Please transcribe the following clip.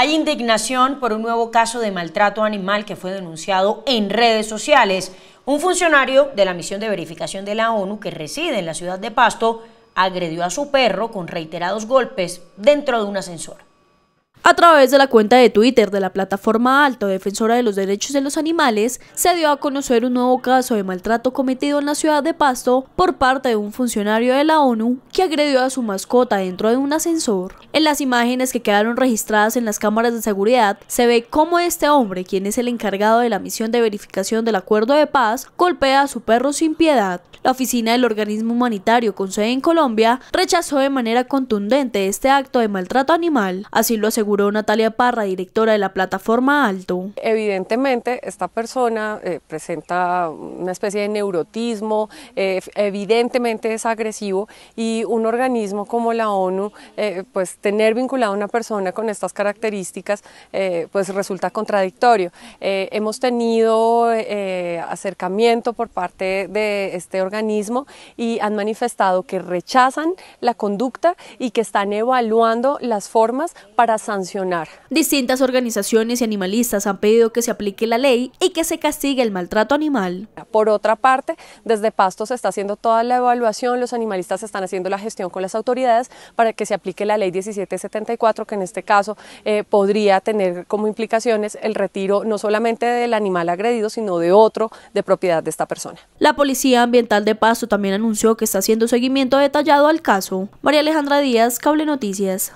Hay indignación por un nuevo caso de maltrato animal que fue denunciado en redes sociales. Un funcionario de la misión de verificación de la ONU que reside en la ciudad de Pasto agredió a su perro con reiterados golpes dentro de un ascensor. A través de la cuenta de Twitter de la plataforma Alto Defensora de los Derechos de los Animales, se dio a conocer un nuevo caso de maltrato cometido en la ciudad de Pasto por parte de un funcionario de la ONU que agredió a su mascota dentro de un ascensor. En las imágenes que quedaron registradas en las cámaras de seguridad, se ve cómo este hombre, quien es el encargado de la misión de verificación del acuerdo de paz, golpea a su perro sin piedad. La oficina del organismo humanitario con sede en Colombia rechazó de manera contundente este acto de maltrato animal, así lo aseguró Natalia Parra, directora de la plataforma Alto. Evidentemente, esta persona eh, presenta una especie de neurotismo, eh, evidentemente es agresivo y un organismo como la ONU, eh, pues tener vinculada a una persona con estas características, pues resulta contradictorio. hemos tenido acercamiento por parte de este organismo y han manifestado que rechazan la conducta y que están evaluando las formas para sancionar Distintas organizaciones y animalistas han pedido que se aplique la ley y que se castigue el maltrato animal. Por otra parte, desde Pasto se está haciendo toda la evaluación, los animalistas están haciendo la gestión con las autoridades para que se aplique la ley 1774, que en este caso eh, podría tener como implicaciones el retiro no solamente del animal agredido, sino de otro de propiedad de esta persona. La Policía Ambiental de Pasto también anunció que está haciendo seguimiento detallado al caso. María Alejandra Díaz, Cable Noticias.